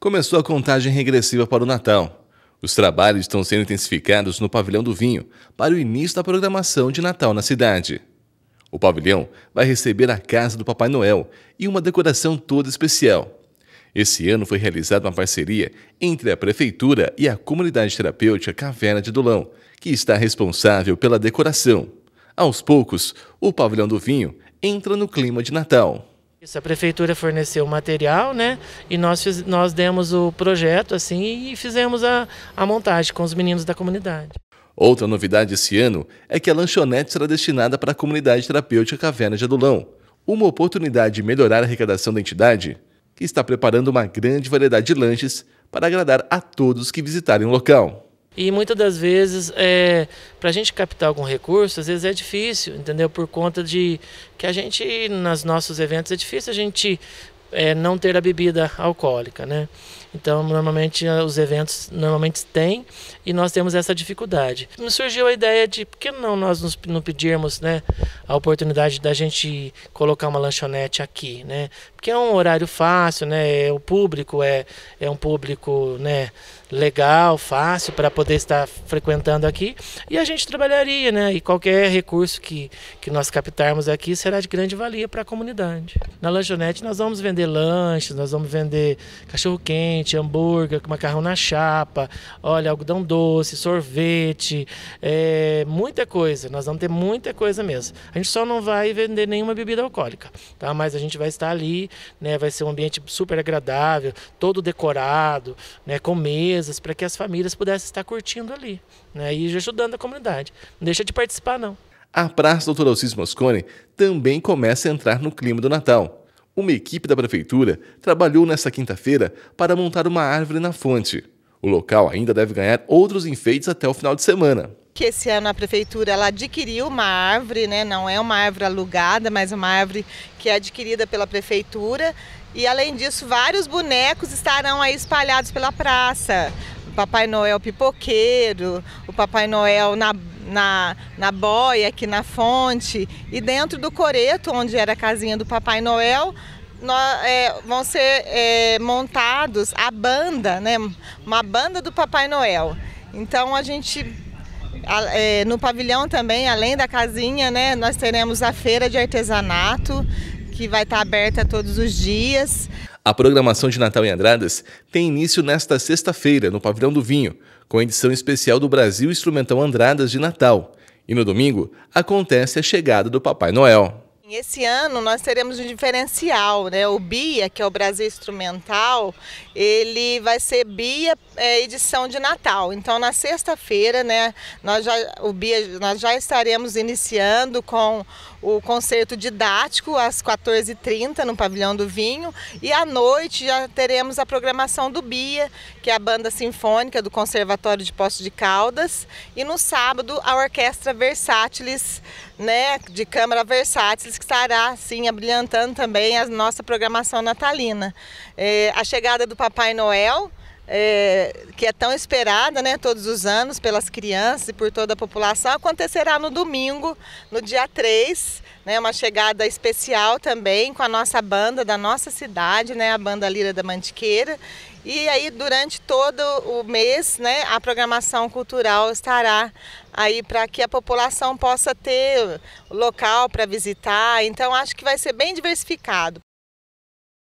começou a contagem regressiva para o Natal. Os trabalhos estão sendo intensificados no Pavilhão do Vinho para o início da programação de Natal na cidade. O pavilhão vai receber a casa do Papai Noel e uma decoração toda especial. Esse ano foi realizada uma parceria entre a Prefeitura e a comunidade terapêutica Caverna de Dolão, que está responsável pela decoração. Aos poucos, o Pavilhão do Vinho entra no clima de Natal. Isso, a prefeitura forneceu o material, né? E nós, fiz, nós demos o projeto, assim, e fizemos a, a montagem com os meninos da comunidade. Outra novidade esse ano é que a lanchonete será destinada para a comunidade terapêutica Caverna de Adulão. Uma oportunidade de melhorar a arrecadação da entidade, que está preparando uma grande variedade de lanches para agradar a todos que visitarem o local. E muitas das vezes, é, para a gente captar algum recurso, às vezes é difícil, entendeu? Por conta de que a gente, nos nossos eventos, é difícil a gente é, não ter a bebida alcoólica, né? Então, normalmente, eh, os eventos normalmente têm e nós temos essa dificuldade. Me surgiu a ideia de por que não nós nos, não pedirmos né, a oportunidade da gente colocar uma lanchonete aqui, né? que é um horário fácil, né? É, o público é, é um público, né? legal, fácil para poder estar frequentando aqui e a gente trabalharia, né? E qualquer recurso que, que nós captarmos aqui será de grande valia para a comunidade. Na lanchonete nós vamos vender lanches, nós vamos vender cachorro quente, hambúrguer, macarrão na chapa, olha, algodão doce, sorvete, é, muita coisa. Nós vamos ter muita coisa mesmo. A gente só não vai vender nenhuma bebida alcoólica, tá? Mas a gente vai estar ali né? Vai ser um ambiente super agradável, todo decorado, né? Com mesas para que as famílias pudessem estar curtindo ali, né? E ajudando a comunidade. Não deixa de participar não. A Praça Doutor Alcides Moscone também começa a entrar no clima do Natal. Uma equipe da prefeitura trabalhou nesta quinta-feira para montar uma árvore na fonte. O local ainda deve ganhar outros enfeites até o final de semana que esse ano a prefeitura ela adquiriu uma árvore, né? não é uma árvore alugada, mas uma árvore que é adquirida pela prefeitura. E além disso, vários bonecos estarão aí espalhados pela praça. O Papai Noel pipoqueiro, o Papai Noel na, na, na boia, aqui na fonte. E dentro do coreto, onde era a casinha do Papai Noel, no, é, vão ser é, montados a banda, né? uma banda do Papai Noel. Então a gente é, no pavilhão também, além da casinha, né, nós teremos a feira de artesanato, que vai estar aberta todos os dias. A programação de Natal em Andradas tem início nesta sexta-feira, no Pavilhão do Vinho, com a edição especial do Brasil Instrumental Andradas de Natal. E no domingo acontece a chegada do Papai Noel. Esse ano nós teremos um diferencial, né? O BIA, que é o Brasil Instrumental, ele vai ser BIA é, edição de Natal. Então na sexta-feira, né, nós já, o BIA, nós já estaremos iniciando com o concerto didático às 14h30 no Pavilhão do Vinho e à noite já teremos a programação do BIA, que é a banda sinfônica do Conservatório de Poços de Caldas, e no sábado a Orquestra Versátiles né, de câmara versátil que estará assim abrilhantando também a nossa programação natalina. É, a chegada do Papai Noel, é, que é tão esperada né, todos os anos pelas crianças e por toda a população, acontecerá no domingo, no dia 3, né, uma chegada especial também com a nossa banda da nossa cidade, né, a banda Lira da Mantiqueira. E aí durante todo o mês, né, a programação cultural estará aí para que a população possa ter local para visitar. Então acho que vai ser bem diversificado.